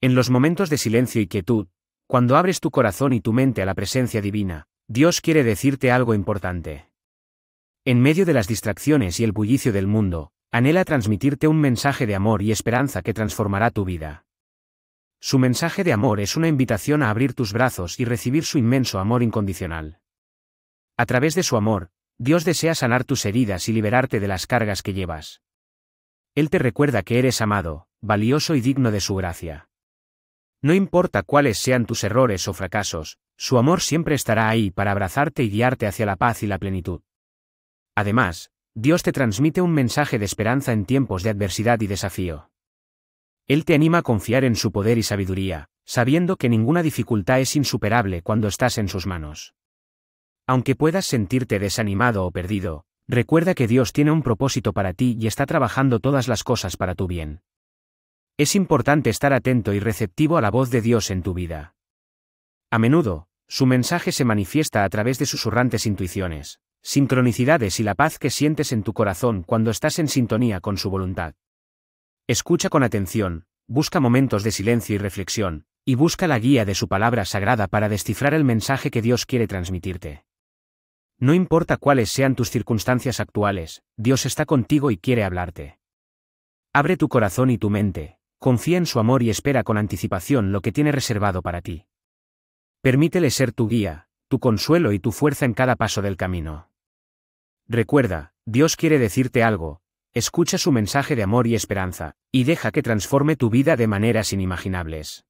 En los momentos de silencio y quietud, cuando abres tu corazón y tu mente a la presencia divina, Dios quiere decirte algo importante. En medio de las distracciones y el bullicio del mundo, anhela transmitirte un mensaje de amor y esperanza que transformará tu vida. Su mensaje de amor es una invitación a abrir tus brazos y recibir su inmenso amor incondicional. A través de su amor, Dios desea sanar tus heridas y liberarte de las cargas que llevas. Él te recuerda que eres amado, valioso y digno de su gracia. No importa cuáles sean tus errores o fracasos, su amor siempre estará ahí para abrazarte y guiarte hacia la paz y la plenitud. Además, Dios te transmite un mensaje de esperanza en tiempos de adversidad y desafío. Él te anima a confiar en su poder y sabiduría, sabiendo que ninguna dificultad es insuperable cuando estás en sus manos. Aunque puedas sentirte desanimado o perdido, recuerda que Dios tiene un propósito para ti y está trabajando todas las cosas para tu bien. Es importante estar atento y receptivo a la voz de Dios en tu vida. A menudo, su mensaje se manifiesta a través de susurrantes intuiciones, sincronicidades y la paz que sientes en tu corazón cuando estás en sintonía con su voluntad. Escucha con atención, busca momentos de silencio y reflexión, y busca la guía de su palabra sagrada para descifrar el mensaje que Dios quiere transmitirte. No importa cuáles sean tus circunstancias actuales, Dios está contigo y quiere hablarte. Abre tu corazón y tu mente, confía en su amor y espera con anticipación lo que tiene reservado para ti. Permítele ser tu guía, tu consuelo y tu fuerza en cada paso del camino. Recuerda, Dios quiere decirte algo, escucha su mensaje de amor y esperanza, y deja que transforme tu vida de maneras inimaginables.